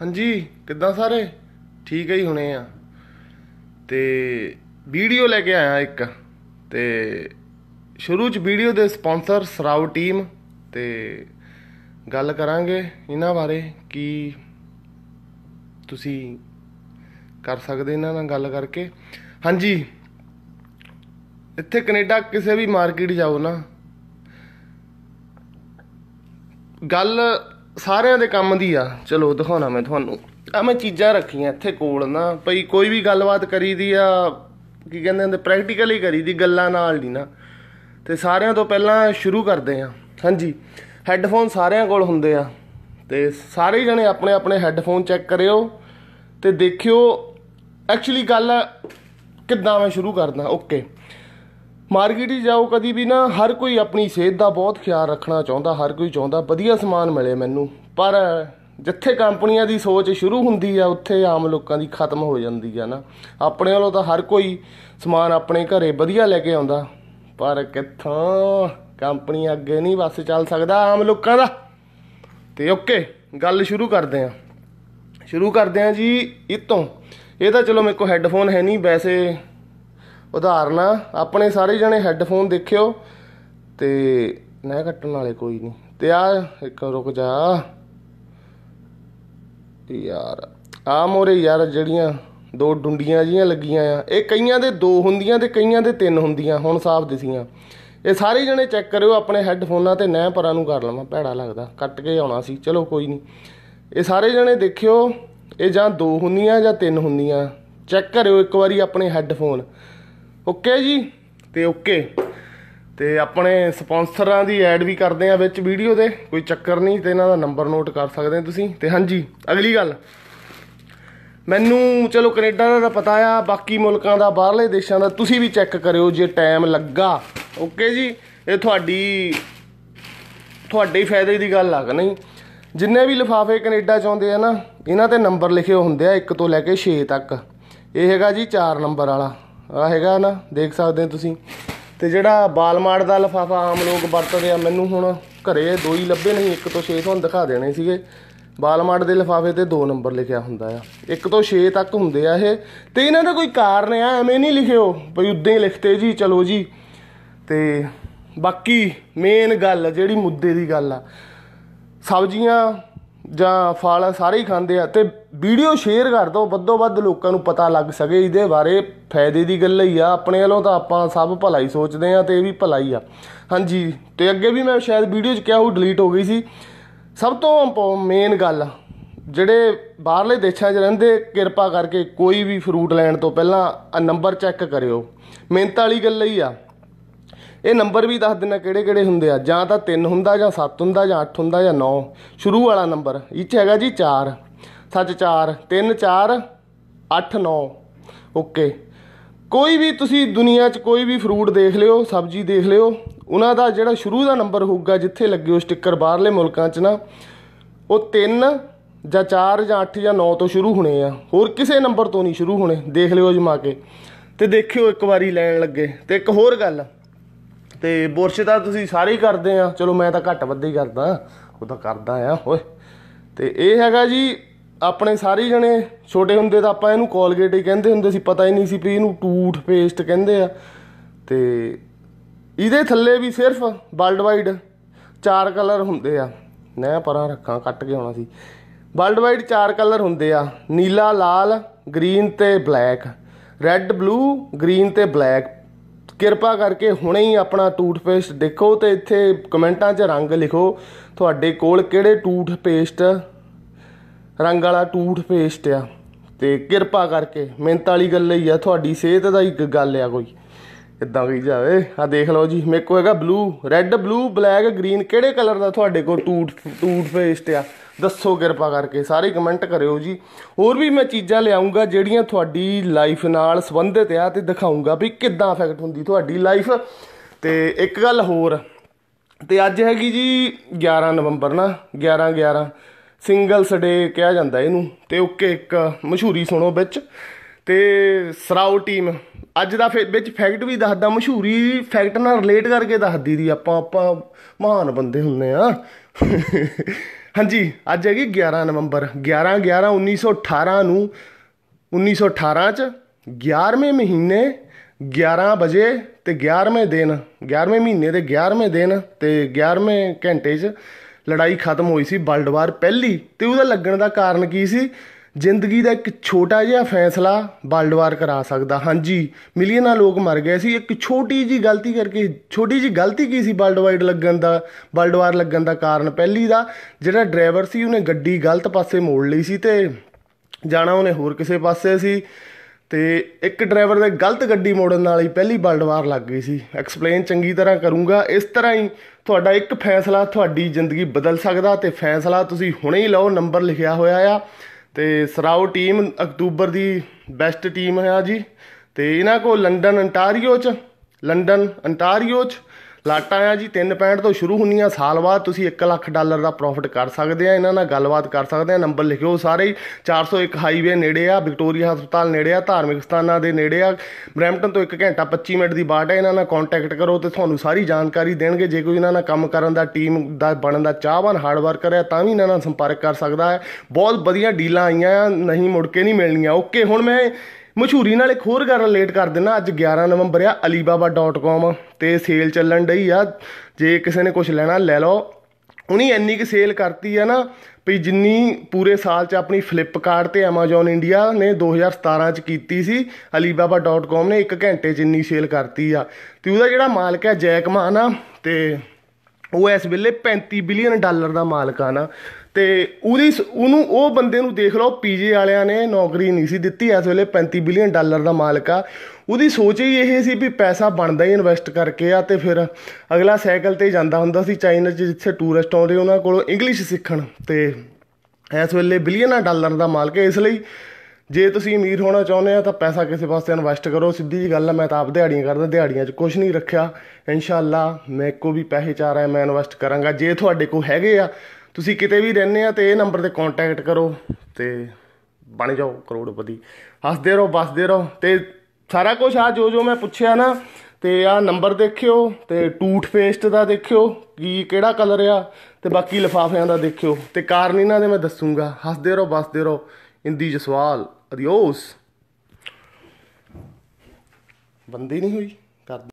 ਹਾਂਜੀ ਕਿੱਦਾਂ ਸਾਰੇ ਠੀਕ ਹੀ ਹੋਣੇ ਆ ਤੇ ਵੀਡੀਓ ਲੈ ਕੇ ਆਇਆ ਇੱਕ ਤੇ ਸ਼ੁਰੂ ਚ ਵੀਡੀਓ ਦੇ ਸਪான்ਸਰ ਸਰਾਉ ਟੀਮ ਤੇ ਗੱਲ ਕਰਾਂਗੇ ਇਹਨਾਂ ਬਾਰੇ ਕਿ ਤੁਸੀਂ ਕਰ ਸਕਦੇ ਇਹਨਾਂ ਨਾਲ ਗੱਲ ਕਰਕੇ ਹਾਂਜੀ ਇੱਥੇ ਕੈਨੇਡਾ ਕਿਸੇ ਵੀ ਮਾਰਕੀਟ ਜਾਓ ਨਾ ਗੱਲ ਸਾਰਿਆਂ ਦੇ ਕੰਮ ਦੀ ਆ ਚਲੋ ਦਿਖਾਉਣਾ ਮੈਂ ਤੁਹਾਨੂੰ ਆ ਮੈਂ ਚੀਜ਼ਾਂ ਰੱਖੀਆਂ ਇੱਥੇ ਕੋਲ ਨਾ ਭਈ ਕੋਈ ਵੀ ਗੱਲਬਾਤ ਕਰੀਦੀ ਆ ਕੀ ਕਹਿੰਦੇ ਹੁੰਦੇ ਪ੍ਰੈਕਟੀਕਲੀ ਕਰੀਦੀ ਗੱਲਾਂ ਨਾਲ ਨਹੀਂ ਨਾ ਤੇ ਸਾਰਿਆਂ ਤੋਂ ਪਹਿਲਾਂ ਸ਼ੁਰੂ ਕਰਦੇ ਆ ਹਾਂਜੀ ਹੈੱਡਫੋਨ ਸਾਰਿਆਂ ਕੋਲ ਹੁੰਦੇ ਆ ਤੇ ਸਾਰੇ ਜਣੇ ਆਪਣੇ ਆਪਣੇ ਹੈੱਡਫੋਨ ਚੈੱਕ ਕਰਿਓ ਤੇ ਦੇਖਿਓ ਐਕਚੁਅਲੀ ਗੱਲ ਕਿੱਦਾਂ ਮੈਂ ਸ਼ੁਰੂ ਕਰਦਾ ਓਕੇ ਮਾਰਕੀਟ ਹੀ ਜਾਓ ਕਦੀ ਵੀ ਨਾ ਹਰ ਕੋਈ ਆਪਣੀ ਸਿਹਤ ਦਾ ਬਹੁਤ ਖਿਆਲ ਰੱਖਣਾ ਚਾਹੁੰਦਾ ਹਰ ਕੋਈ ਚਾਹੁੰਦਾ ਵਧੀਆ ਸਮਾਨ ਮਿਲੇ ਮੈਨੂੰ ਪਰ ਜਿੱਥੇ ਕੰਪਨੀਆਂ ਦੀ ਸੋਚ ਸ਼ੁਰੂ ਹੁੰਦੀ ਆ ਉੱਥੇ ਆਮ ਲੋਕਾਂ ਦੀ ਖਤਮ ਹੋ ਜਾਂਦੀ ਆ ਨਾ ਆਪਣੇ ਵੱਲੋਂ ਤਾਂ ਹਰ ਕੋਈ ਸਮਾਨ ਆਪਣੇ ਘਰੇ ਵਧੀਆ ਲੈ ਕੇ ਆਉਂਦਾ ਪਰ ਕਿੱਥੋਂ ਕੰਪਨੀ ਅੱਗੇ ਨਹੀਂ ਬਸ ਚੱਲ ਸਕਦਾ ਆਮ ਲੋਕਾਂ ਦਾ ਤੇ ਓਕੇ ਗੱਲ ਸ਼ੁਰੂ ਕਰਦੇ ਆ ਸ਼ੁਰੂ ਕਰਦੇ ਆ ਜੀ ਇਤੋਂ ਇਹ ਤਾਂ ਚਲੋ ਮੇਰੇ ਕੋਲ ਹੈੱਡਫੋਨ ਹੈ ਨਹੀਂ ਵੈਸੇ ਉਦਾਹਰਨ ਆਪਣੇ ਸਾਰੇ ਜਣੇ ਹੈੱਡਫੋਨ ਦੇਖਿਓ ਤੇ ਨਾ ਕੱਟਣ ਵਾਲੇ ਕੋਈ ਨਹੀਂ ਤੇ ਆ ਇੱਕ ਰੁਕ ਜਾ ਯਾਰ ਆ ਮੋਰੇ ਯਾਰ ਜਿਹੜੀਆਂ ਦੋ ਡੁੰਡੀਆਂ ਜੀਆਂ ਲੱਗੀਆਂ ਆ ਇਹ ਕਈਆਂ ਦੇ ਦੋ ਹੁੰਦੀਆਂ ਤੇ ਕਈਆਂ ਦੇ ਤਿੰਨ ਹੁੰਦੀਆਂ ਹੁਣ ਸਾਫ਼ ਦਿਸੀਆਂ ਇਹ ਸਾਰੇ ਜਣੇ ਚੈੱਕ ਕਰਿਓ ਆਪਣੇ ਹੈੱਡਫੋਨਾਂ ਤੇ ਨਹਿ ਪਰਾਂ ਨੂੰ ਕਰ ਲਵਾਂ ਭੈੜਾ ਲੱਗਦਾ ਕੱਟ ਕੇ ਆਉਣਾ ਸੀ ਚਲੋ ਕੋਈ ਨਹੀਂ ਇਹ ਸਾਰੇ ਜਣੇ ਦੇਖਿਓ ਇਹ ਜਾਂ ਦੋ ਹੁੰਦੀਆਂ ਜਾਂ ਤਿੰਨ ਹੁੰਦੀਆਂ ਚੈੱਕ ਕਰਿਓ ਇੱਕ ਵਾਰੀ ਆਪਣੇ ਹੈੱਡਫੋਨ ਓਕੇ ਜੀ ਤੇ ਓਕੇ ਤੇ ਆਪਣੇ ਸਪਾਂਸਰਾਂ ਦੀ ਐਡ ਵੀ ਕਰਦੇ ਆ ਵਿੱਚ ਵੀਡੀਓ ਦੇ ਕੋਈ ਚੱਕਰ ਨਹੀਂ ਤੇ ਇਹਨਾਂ ਦਾ ਨੰਬਰ ਨੋਟ ਕਰ ਸਕਦੇ ਤੁਸੀਂ ਤੇ ਹਾਂਜੀ ਅਗਲੀ ਗੱਲ ਮੈਨੂੰ ਚਲੋ ਕੈਨੇਡਾ ਦਾ ਤਾਂ ਪਤਾ ਆ ਬਾਕੀ ਮੁਲਕਾਂ ਦਾ ਬਾਹਰਲੇ ਦੇਸ਼ਾਂ ਦਾ ਤੁਸੀਂ ਵੀ ਚੈੱਕ ਕਰਿਓ ਜੇ ਟਾਈਮ ਲੱਗਾ ਓਕੇ ਜੀ ਇਹ ਤੁਹਾਡੀ ਤੁਹਾਡੇ ਹੀ ਫਾਇਦੇ ਦੀ ਗੱਲ ਲੱਗ ਨਹੀਂ ਜਿੰਨੇ ਵੀ ਲਿਫਾਫੇ ਕੈਨੇਡਾ ਚ ਆਉਂਦੇ ਆ ਨਾ ਇਹਨਾਂ ਤੇ ਨੰਬਰ ਲਿਖੇ ਹੁੰਦੇ ਆ 1 ਤੋਂ ਲੈ ਕੇ 6 ਤੱਕ ਇਹ ਹੈਗਾ ਜੀ 4 ਨੰਬਰ ਵਾਲਾ ਆ ਹੈਗਾ ਨਾ ਦੇਖ ਸਕਦੇ ਹੋ ਤੁਸੀਂ ਤੇ ਜਿਹੜਾ ਬਾਲਮਾਰ ਦਾ ਲਫਾਫਾ ਆਮ ਲੋਕ ਵਰਤਦੇ ਆ ਮੈਨੂੰ ਹੁਣ ਘਰੇ ਦੋ ਹੀ ਲੱਭੇ ਨਹੀਂ ਇੱਕ ਤੋਂ 6 ਤੋਂ ਦਿਖਾ ਦੇਣੇ ਸੀਗੇ ਬਾਲਮਾਰ ਦੇ ਲਫਾਫੇ ਤੇ ਦੋ ਨੰਬਰ ਲਿਖਿਆ ਹੁੰਦਾ ਆ ਇੱਕ ਤੋਂ 6 ਤੱਕ ਹੁੰਦੇ ਆ ਇਹ ਤੇ ਇਹਨਾਂ ਦਾ ਕੋਈ ਕਾਰਨ ਆ ਐਵੇਂ ਨਹੀਂ ਲਿਖਿਓ ਭਈ ਉਦਾਂ ਹੀ ਲਿਖਤੇ ਜੀ ਚਲੋ ਜੀ ਤੇ ਬਾਕੀ ਮੇਨ ਗੱਲ ਜਿਹੜੀ ਮੁੱਦੇ ਦੀ ਗੱਲ ਆ ਸਬਜ਼ੀਆਂ ਜਾਂ ਫਲ ਸਾਰੇ ਹੀ ਖਾਂਦੇ ਆ ਤੇ ਵੀਡੀਓ ਸ਼ੇਅਰ ਕਰ ਦੋ ਵੱਧੋ ਵੱਧ ਲੋਕਾਂ ਨੂੰ ਪਤਾ ਲੱਗ ਸਕੇ ਇਹਦੇ ਬਾਰੇ ਫਾਇਦੇ ਦੀ ਗੱਲ ਹੀ ਆ ਆਪਣੇ ਵੱਲੋਂ ਤਾਂ ਆਪਾਂ ਸਭ ਭਲਾ ਹੀ ਸੋਚਦੇ ਆ ਤੇ ਇਹ ਵੀ ਭਲਾ ਹੀ ਆ ਹਾਂਜੀ ਤੇ ਅੱਗੇ ਵੀ ਮੈਂ ਸ਼ਾਇਦ ਵੀਡੀਓ 'ਚ ਕਿਹਾ ਉਹ ਡਿਲੀਟ ਹੋ ਗਈ ਸੀ ਸਭ ਤੋਂ ਮੇਨ ਗੱਲ ਜਿਹੜੇ ਬਾਹਰਲੇ ਦੇਸ਼ਾਂ 'ਚ ਰਹਿੰਦੇ ਕਿਰਪਾ ਕਰਕੇ ਕੋਈ ਵੀ ਫਰੂਟ ਲੈਣ ਤੋਂ ਪਹਿਲਾਂ ਆ ਨੰਬਰ ਚੈੱਕ ਕਰਿਓ ਮਿਹਨਤ ਵਾਲੀ ਗੱਲ ਹੀ ਆ ਇਹ ਨੰਬਰ ਵੀ ਦੱਸ ਦਿੰਦਾ ਕਿਹੜੇ ਕਿਹੜੇ ਹੁੰਦੇ ਆ ਜਾਂ ਤਾਂ 3 ਹੁੰਦਾ ਜਾਂ 7 ਹੁੰਦਾ ਜਾਂ 8 ਹੁੰਦਾ ਜਾਂ 9 ਸ਼ੁਰੂ ਵਾਲਾ ਨੰਬਰ ਇੱਚ ਹੈਗਾ ਜੀ 4 ਸੱਚ 4 3 4 8 9 ਓਕੇ ਕੋਈ ਵੀ ਤੁਸੀਂ ਦੁਨੀਆ 'ਚ ਕੋਈ ਵੀ ਫਰੂਟ ਦੇਖ ਲਿਓ ਸਬਜ਼ੀ ਦੇਖ ਲਿਓ ਉਹਨਾਂ ਦਾ ਜਿਹੜਾ ਸ਼ੁਰੂ ਦਾ ਨੰਬਰ ਹੋਊਗਾ ਜਿੱਥੇ ਲੱਗੇ ਉਹ ਸਟicker ਬਾਹਰਲੇ ਮੁਲਕਾਂ 'ਚ ਨਾ ਉਹ 3 ਜਾਂ 4 ਜਾਂ 8 ਜਾਂ 9 ਤੋਂ ਸ਼ੁਰੂ ਹੋਣੇ ਆ ਹੋਰ ਕਿਸੇ ਨੰਬਰ ਤੋਂ ਨਹੀਂ ਸ਼ੁਰੂ ਹੋਣੇ ਦੇਖ ਲਿਓ ਜਮਾ ਕੇ ਤੇ ਦੇਖਿਓ ਇੱਕ ਵਾਰੀ ਲੈਣ ਲੱਗੇ ਤੇ ਇੱਕ ਹੋਰ ਗੱਲ ਤੇ ਬੁਰਸ਼ ਤਾਂ ਤੁਸੀਂ ਸਾਰੇ ਹੀ ਕਰਦੇ ਆ ਚਲੋ ਮੈਂ ਤਾਂ ਘੱਟ ਵੱਧ ਹੀ ਕਰਦਾ ਉਹ ਤਾਂ ਕਰਦਾ ਆ ਓਏ ਤੇ ਇਹ ਹੈਗਾ ਜੀ ਆਪਣੇ ਸਾਰੇ ਜਣੇ ਛੋਟੇ ਹੁੰਦੇ ਤਾਂ ਆਪਾਂ ਇਹਨੂੰ ਕੋਲਗੇਟ ਹੀ ਕਹਿੰਦੇ ਹੁੰਦੇ ਸੀ ਪਤਾ ਹੀ ਨਹੀਂ ਸੀ ਵੀ ਇਹਨੂੰ ਟੂਥ ਪੇਸਟ ਕਹਿੰਦੇ ਆ ਤੇ ਇਹਦੇ ਥੱਲੇ ਵੀ ਸਿਰਫ ਵਰਲਡ ਵਾਈਡ ਚਾਰ ਕਲਰ ਹੁੰਦੇ ਆ ਮੈਂ ਪਰਾਂ ਰੱਖਾਂ ਕੱਟ ਕੇ ਆਉਣਾ ਸੀ ਵਰਲਡ ਵਾਈਡ ਚਾਰ ਕਲਰ ਹੁੰਦੇ ਆ ਨੀਲਾ ਲਾਲ ਗ੍ਰੀਨ ਤੇ ਬਲੈਕ ਰੈੱਡ ਬਲੂ ਗ੍ਰੀਨ ਤੇ ਬਲੈਕ ਕਿਰਪਾ ਕਰਕੇ ਹੁਣੇ ਹੀ ਆਪਣਾ ਟੂਥਪੇਸਟ ਦੇਖੋ ਤੇ ਇੱਥੇ ਕਮੈਂਟਾਂ 'ਚ ਰੰਗ ਲਿਖੋ ਤੁਹਾਡੇ ਕੋਲ ਕਿਹੜੇ ਟੂਥਪੇਸਟ ਰੰਗ ਵਾਲਾ ਟੂਥਪੇਸਟ ਆ ਤੇ ਕਿਰਪਾ ਕਰਕੇ ਮਿਹਨਤ ਵਾਲੀ ਗੱਲ ਹੀ ਆ ਤੁਹਾਡੀ ਸਿਹਤ ਦਾ ਹੀ ਗੱਲ ਆ ਕੋਈ ਇਦਾਂ ਕੀ ਜਾਵੇ ਆ ਦੇਖ ਲਓ ਜੀ ਮੇਰੇ ਕੋਲ ਹੈਗਾ blue red blue black green ਕਿਹੜੇ ਕਲਰ ਦਾ ਤੁਹਾਡੇ ਕੋਲ ਟੂਥ ਟੂਥਪੇਸਟ ਆ ਦੱਸੋ ਕਿਰਪਾ ਕਰਕੇ ਸਾਰੇ ਕਮੈਂਟ ਕਰਿਓ ਜੀ ਹੋਰ ਵੀ ਮੈਂ ਚੀਜ਼ਾਂ ਲਿਆਉਂਗਾ ਜਿਹੜੀਆਂ ਤੁਹਾਡੀ ਲਾਈਫ ਨਾਲ ਸੰਬੰਧਿਤ ਆ ਤੇ ਦਿਖਾਉਂਗਾ ਵੀ ਕਿੱਦਾਂ ਅਫੈਕਟ ਹੁੰਦੀ ਤੁਹਾਡੀ ਲਾਈਫ ਤੇ ਇੱਕ ਗੱਲ ਹੋਰ ਤੇ ਅੱਜ ਹੈਗੀ ਜੀ 11 ਨਵੰਬਰ ਨਾ 11 11 ਸਿੰਗਲਸ ਡੇ ਕਿਹਾ ਜਾਂਦਾ ਇਹਨੂੰ ਤੇ ਓਕੇ ਇੱਕ ਮਸ਼ਹੂਰੀ ਸੁਣੋ ਵਿੱਚ ਤੇ ਸਰਾਉ ਟੀਮ ਅੱਜ ਦਾ ਵਿੱਚ ਫੈਕਟ ਵੀ ਦੱਸਦਾ ਮਸ਼ਹੂਰੀ ਫੈਕਟ ਨਾਲ ਰਿਲੇਟ ਕਰਕੇ ਦੱਸਦੀ ਦੀ ਆਪਾਂ ਆਪਾਂ ਮਹਾਨ ਬੰਦੇ ਹੁੰਨੇ ਆ ਹਾਂਜੀ ਅੱਜ ਹੈਗੀ 11 ਨਵੰਬਰ 11 11 1918 ਨੂੰ 1918 'ਚ 11ਵੇਂ ਮਹੀਨੇ 11 ਵਜੇ ਤੇ 11ਵੇਂ ਦਿਨ 11ਵੇਂ ਮਹੀਨੇ ਦੇ 11ਵੇਂ ਦਿਨ ਤੇ 11ਵੇਂ ਘੰਟੇ 'ਚ ਲੜਾਈ ਖਤਮ ਹੋਈ ਸੀ ਵਰਲਡ ਵਾਰ ਪਹਿਲੀ ਤੇ ਉਹਦਾ ਲੱਗਣ ਦਾ ਕਾਰਨ ਕੀ ਸੀ ਜ਼ਿੰਦਗੀ ਦਾ ਇੱਕ ਛੋਟਾ ਜਿਹਾ ਫੈਸਲਾ ਬਲਡਵਾਰ ਵਾਰ ਕਰਾ ਸਕਦਾ ਹਾਂਜੀ ਮਿਲੀਅਨਾਂ ਲੋਕ ਮਰ ਗਏ ਸੀ ਇੱਕ ਛੋਟੀ ਜੀ ਗਲਤੀ ਕਰਕੇ ਛੋਟੀ ਜੀ ਗਲਤੀ ਕੀ ਸੀ ਬਲਡਵਾਈਡ ਵਾਈਡ ਲੱਗਣ ਦਾ ਬਲਡਵਾਰ ਵਾਰ ਲੱਗਣ ਦਾ ਕਾਰਨ ਪਹਿਲੀ ਦਾ ਜਿਹੜਾ ਡਰਾਈਵਰ ਸੀ ਉਹਨੇ ਗੱਡੀ ਗਲਤ ਪਾਸੇ ਮੋੜ ਲਈ ਸੀ ਤੇ ਜਾਣਾ ਉਹਨੇ ਹੋਰ ਕਿਸੇ ਪਾਸੇ ਸੀ ਤੇ ਇੱਕ ਡਰਾਈਵਰ ਦੇ ਗਲਤ ਗੱਡੀ ਮੋੜਨ ਨਾਲ ਹੀ ਪਹਿਲੀ ਬਲਡਵਾਰ ਵਾਰ ਲੱਗ ਗਈ ਸੀ ਐਕਸਪਲੇਨ ਚੰਗੀ ਤਰ੍ਹਾਂ ਕਰੂੰਗਾ ਇਸ ਤਰ੍ਹਾਂ ਹੀ ਤੁਹਾਡਾ ਇੱਕ ਫੈਸਲਾ ਤੁਹਾਡੀ ਜ਼ਿੰਦਗੀ ਬਦਲ ਸਕਦਾ ਤੇ ਫੈਸਲਾ ਤੁਸੀਂ ਹੁਣੇ ਹੀ ਲਓ ਨੰਬਰ ਲਿਖਿਆ ਹੋਇਆ ਆ ਤੇ ਸਰਾਓ ਟੀਮ ਅਕਤੂਬਰ ਦੀ ਬੈਸਟ ਟੀਮ ਹੈ ਆ ਜੀ ਤੇ ਇਹਨਾਂ ਕੋ ਲੰਡਨ ਅੰਟਾਰੀਓ ਚ ਲੰਡਨ ਅੰਟਾਰੀਓ ਚ ਲਾਟਾਂ ਆ ਜੀ 3.65 ਤੋਂ ਸ਼ੁਰੂ ਹੁੰਦੀਆਂ ਸਾਲ ਬਾਅਦ ਤੁਸੀਂ 1 ਲੱਖ ਡਾਲਰ ਦਾ ਪ੍ਰੋਫਿਟ ਕਰ ਸਕਦੇ ਆ ਇਹਨਾਂ ਨਾਲ ਗੱਲਬਾਤ ਕਰ ਸਕਦੇ ਆ ਨੰਬਰ ਲਿਖਿਓ ਸਾਰੇ 401 ਹਾਈਵੇ ਨੇੜੇ ਆ ਵਿਕਟੋਰੀਆ ਹਸਪਤਾਲ ਨੇੜੇ ਆ ਧਾਰਮਿਕ ਸਥਾਨਾਂ ਦੇ ਨੇੜੇ ਆ ਬ੍ਰੈਂਪਟਨ ਤੋਂ 1 ਘੰਟਾ 25 ਮਿੰਟ ਦੀ ਬਾਟ ਹੈ ਇਹਨਾਂ ਨਾਲ ਕੰਟੈਕਟ ਕਰੋ ਤੇ ਤੁਹਾਨੂੰ ਸਾਰੀ ਜਾਣਕਾਰੀ ਦੇਣਗੇ ਜੇ ਕੋਈ ਇਹਨਾਂ ਨਾਲ ਕੰਮ ਕਰਨ ਦਾ ਟੀਮ ਦਾ ਬਣਨ ਦਾ ਚਾਹਵਾਨ ਹਾਰਡ ਵਰਕਰ ਹੈ ਤਾਂ ਵੀ ਇਹਨਾਂ ਨਾਲ ਸੰਪਰਕ ਕਰ ਸਕਦਾ ਹੈ ਬਹੁਤ ਵਧੀਆ ਡੀਲਾਂ ਆਈਆਂ ਨਹੀਂ ਮੁੜ ਕੇ ਨਹੀਂ ਮਿਲਣੀਆਂ ਓਕੇ ਹੁਣ ਮੈਂ ਮਸ਼ਹੂਰੀ ਨਾਲ ਇੱਕ ਹੋਰ ਗੱਲ ਰਿਲੇਟ ਕਰ ਦਿੰਨਾ ਅੱਜ 11 ਨਵੰਬਰ ਆ alibaba.com ਤੇ ਸੇਲ ਚੱਲਣ ਢਈ ਆ ਜੇ ਕਿਸੇ ਨੇ ਕੁਝ ਲੈਣਾ ਲੈ ਲਓ ਉਨੀ ਇੰਨੀ ਕਿ ਸੇਲ ਕਰਤੀ ਆ ਨਾ ਵੀ ਜਿੰਨੀ ਪੂਰੇ ਸਾਲ ਚ ਆਪਣੀ ਫਲਿੱਪਕਾਰਟ ਤੇ Amazon ਇੰਡੀਆ ਨੇ 2017 ਚ ਕੀਤੀ ਸੀ alibaba.com ਨੇ 1 ਘੰਟੇ ਜਿੰਨੀ ਸੇਲ ਕਰਤੀ ਆ ਤੇ ਉਹਦਾ ਜਿਹੜਾ ਮਾਲਕ ਹੈ ਜੈਕ ਮਾਨ ਆ ਤੇ ਉਹ ਇਸ ਵੇਲੇ 35 ਬਿਲੀਅਨ ਡਾਲਰ ਦਾ ਮਾਲਕ ਆ ਨਾ ਤੇ ਉਹਦੀ ਉਹਨੂੰ ਉਹ ਬੰਦੇ ਨੂੰ ਦੇਖ ਲਓ ਪੀਜੀ ਵਾਲਿਆਂ ਨੇ ਨੌਕਰੀ ਨਹੀਂ ਸੀ ਦਿੱਤੀ ਇਸ ਵੇਲੇ 35 ਬਿਲੀਅਨ ਡਾਲਰ ਦਾ ਮਾਲਕ ਆ ਉਹਦੀ ਸੋਚ ਹੀ ਇਹ ਸੀ ਵੀ ਪੈਸਾ ਬਣਦਾ ਹੀ ਇਨਵੈਸਟ ਕਰਕੇ ਆ ਤੇ ਫਿਰ ਅਗਲਾ ਸਾਈਕਲ ਤੇ ਜਾਂਦਾ ਹੁੰਦਾ ਸੀ ਚਾਈਨਾ 'ਚ ਜਿੱਥੇ ਟੂਰਿਸਟ ਆਉਂਦੇ ਉਹਨਾਂ ਕੋਲੋਂ ਇੰਗਲਿਸ਼ ਸਿੱਖਣ ਤੇ ਇਸ ਵੇਲੇ ਬਿਲੀਅਨਾਂ ਡਾਲਰ ਦਾ ਮਾਲਕ ਹੈ ਇਸ ਲਈ ਜੇ ਤੁਸੀਂ ਅਮੀਰ ਹੋਣਾ ਚਾਹੁੰਦੇ ਆ ਤਾਂ ਪੈਸਾ ਕਿਸੇ ਪਾਸੇ ਇਨਵੈਸਟ ਕਰੋ ਸਿੱਧੀ ਜੀ ਗੱਲ ਹੈ ਮੈਂ ਤਾਂ ਆਪ ਦਿਹਾੜੀਆਂ ਕਰਦਾ ਦਿਹਾੜੀਆਂ 'ਚ ਕੁਝ ਨਹੀਂ ਰੱਖਿਆ ਇਨਸ਼ਾਅੱਲਾ ਮੈਂ ਕੋ ਵੀ ਪੈਸੇ ਚਾਹ ਰਿਹਾ ਮੈਂ ਇਨਵੈਸਟ ਕਰਾਂਗਾ ਜੇ ਤੁਹਾਡੇ ਕੋਲ ਹੈਗੇ ਆ ਤੁਸੀਂ ਕਿਤੇ ਵੀ ਰਹਿੰਦੇ ਆ ਤੇ ਇਹ ਨੰਬਰ ਤੇ ਕੰਟੈਕਟ ਕਰੋ ਤੇ ਬਣ ਜਾਓ ਕਰੋੜਪਤੀ ਹੱਸਦੇ ਰਹੋ ਬਸਦੇ ਰਹੋ ਤੇ ਸਾਰਾ ਕੁਝ ਆ ਜੋ ਜੋ ਮੈਂ ਪੁੱਛਿਆ ਨਾ ਤੇ ਆ ਨੰਬਰ ਦੇਖਿਓ ਤੇ ਟੂਥ ਪੇਸਟ ਦਾ ਦੇਖਿਓ ਕੀ ਕਿਹੜਾ ਕਲਰ ਆ ਤੇ ਬਾਕੀ ਲਫਾਫਿਆਂ ਦਾ ਦੇਖਿਓ ਤੇ ਕਾਰਨ ਇਹਨਾਂ ਦੇ ਮੈਂ ਦੱਸੂਗਾ ਹੱਸਦੇ ਰਹੋ ਬਸਦੇ ਰਹੋ ਚ ਜਸਵਾਲ ਅਦਿਓਸ ਬੰਦੀ ਨਹੀਂ ਹੋਈ ਕਰ